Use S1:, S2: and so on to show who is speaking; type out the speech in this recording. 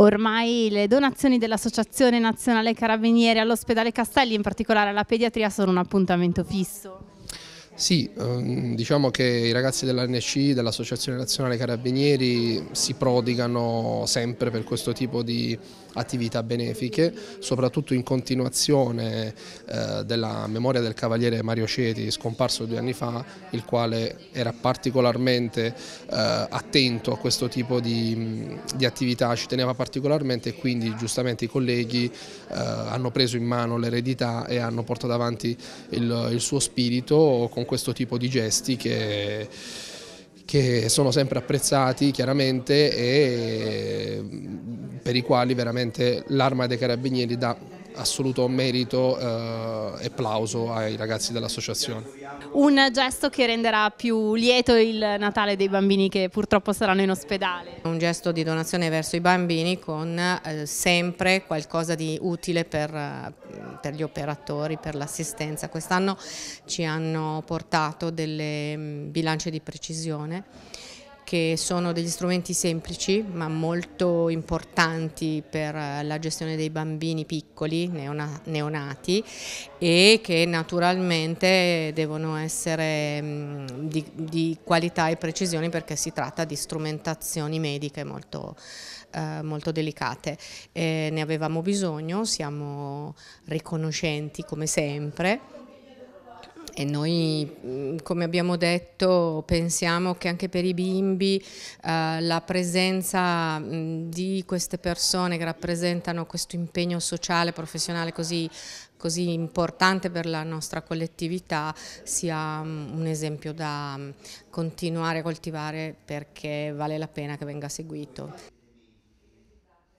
S1: Ormai le donazioni dell'Associazione Nazionale Carabinieri all'Ospedale Castelli, in particolare alla pediatria, sono un appuntamento fisso.
S2: Sì, ehm, diciamo che i ragazzi dell'ANC, dell'Associazione Nazionale Carabinieri, si prodigano sempre per questo tipo di attività benefiche, soprattutto in continuazione eh, della memoria del cavaliere Mario Ceti, scomparso due anni fa, il quale era particolarmente eh, attento a questo tipo di, attività, ci teneva particolarmente e quindi giustamente i colleghi eh, hanno preso in mano l'eredità e hanno portato avanti il, il suo spirito con questo tipo di gesti che, che sono sempre apprezzati chiaramente e mm, per i quali veramente l'arma dei carabinieri dà assoluto merito eh, e plauso ai ragazzi dell'associazione.
S1: Un gesto che renderà
S3: più lieto il Natale dei bambini che
S1: purtroppo saranno in ospedale.
S2: Un gesto di donazione
S3: verso i bambini con eh, sempre qualcosa di utile per, eh, per gli operatori, per l'assistenza. Quest'anno ci hanno portato delle mm, bilance di precisione che sono degli strumenti semplici ma molto importanti per eh, la gestione dei bambini piccoli, neonati e che naturalmente devono essere mm, di, di, qualità e precisione perché si tratta di strumentazioni mediche molto, eh, molto delicate. E eh, ne avevamo bisogno, siamo riconoscenti come sempre e noi, mm, come abbiamo detto, pensiamo che anche per i bimbi eh, la presenza mh, mm, di queste persone che rappresentano questo impegno sociale, professionale così, così importante per la nostra collettività sia mh, mm, un esempio da mh, continuare a coltivare perché vale la pena che venga seguito.